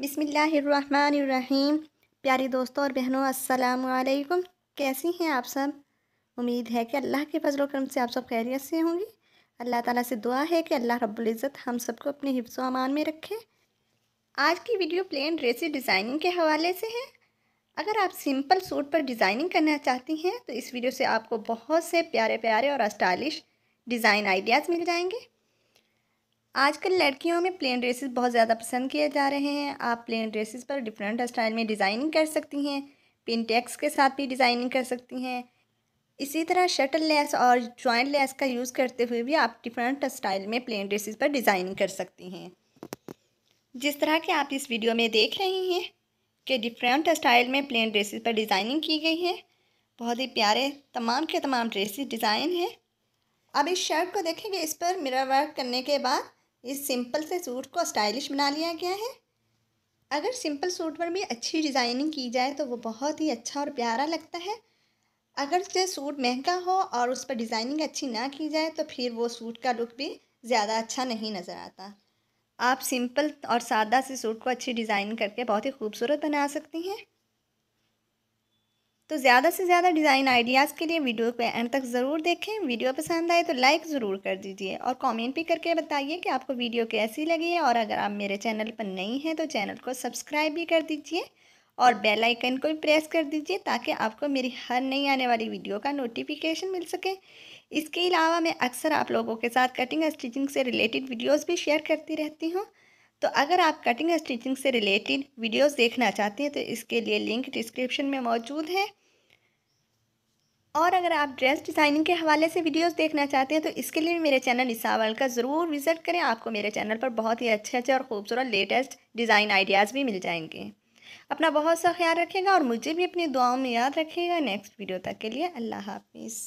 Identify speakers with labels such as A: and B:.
A: बिसमीम प्यारे दोस्तों और बहनों अस्सलाम वालेकुम कैसी हैं आप सब उम्मीद है कि अल्लाह के फजल करम से आप सब खैरियत से होंगी अल्लाह ताला से दुआ है कि अल्लाह रब्बुल इज़्ज़त हम सबको अपने हिफ्स अमान में रखे आज की वीडियो प्लेन ड्रेसी डिज़ाइनिंग के हवाले से है अगर आप सिंपल सूट पर डिज़ाइनिंग करना चाहती हैं तो इस वीडियो से आपको बहुत से प्यारे प्यारे और स्टाइलिश डिज़ाइन आइडियाज़ मिल जाएंगे आजकल लड़कियों में प्लेन ड्रेसेस बहुत ज़्यादा पसंद किए जा रहे हैं आप प्लेन ड्रेसेस पर डिफरेंट स्टाइल में डिज़ाइनिंग कर सकती हैं पिनटेक्स के साथ भी डिज़ाइनिंग कर सकती हैं इसी तरह शटल लेस और जॉइंट लेस का यूज़ करते हुए भी आप डिफरेंट स्टाइल में प्लेन ड्रेसेस पर डिज़ाइनिंग कर सकती हैं जिस तरह के आप इस वीडियो में देख रहे हैं कि डिफरेंट स्टाइल में प्लेन ड्रेसेस पर डिज़ाइनिंग की गई है बहुत ही प्यारे तमाम के तमाम ड्रेसेस डिज़ाइन हैं अब इस शर्ट को देखेंगे इस पर मिरर वर्क करने के बाद इस सिंपल से सूट को स्टाइलिश बना लिया गया है अगर सिंपल सूट पर भी अच्छी डिज़ाइनिंग की जाए तो वो बहुत ही अच्छा और प्यारा लगता है अगर जो सूट महंगा हो और उस पर डिज़ाइनिंग अच्छी ना की जाए तो फिर वो सूट का लुक भी ज़्यादा अच्छा नहीं नज़र आता आप सिंपल और सादा से सूट को अच्छी डिज़ाइन करके बहुत ही खूबसूरत बना सकती हैं तो ज़्यादा से ज़्यादा डिज़ाइन आइडियाज़ के लिए वीडियो को एंड तक ज़रूर देखें वीडियो पसंद आए तो लाइक ज़रूर कर दीजिए और कमेंट भी करके बताइए कि आपको वीडियो कैसी लगी है और अगर आप मेरे चैनल पर नई हैं तो चैनल को सब्सक्राइब भी कर दीजिए और बेल आइकन को भी प्रेस कर दीजिए ताकि आपको मेरी हर नई आने वाली वीडियो का नोटिफिकेशन मिल सके इसके अलावा मैं अक्सर आप लोगों के साथ कटिंग और स्टिचिंग से रिलेटेड वीडियोज़ भी शेयर करती रहती हूँ तो अगर आप कटिंग और स्टिचिंग से रिलेटेड वीडियोस देखना चाहते हैं तो इसके लिए लिंक डिस्क्रिप्शन में मौजूद है और अगर आप ड्रेस डिज़ाइनिंग के हवाले से वीडियोस देखना चाहते हैं तो इसके लिए मेरे चैनल निसावल का ज़रूर विज़िट करें आपको मेरे चैनल पर बहुत ही अच्छे अच्छे और ख़ूबसूरत लेटेस्ट डिज़ाइन आइडियाज़ भी मिल जाएंगे अपना बहुत सा ख्याल रखिएगा और मुझे भी अपनी दुआओं में याद रखिएगा नेक्स्ट वीडियो तक के लिए अल्लाह हाफिज़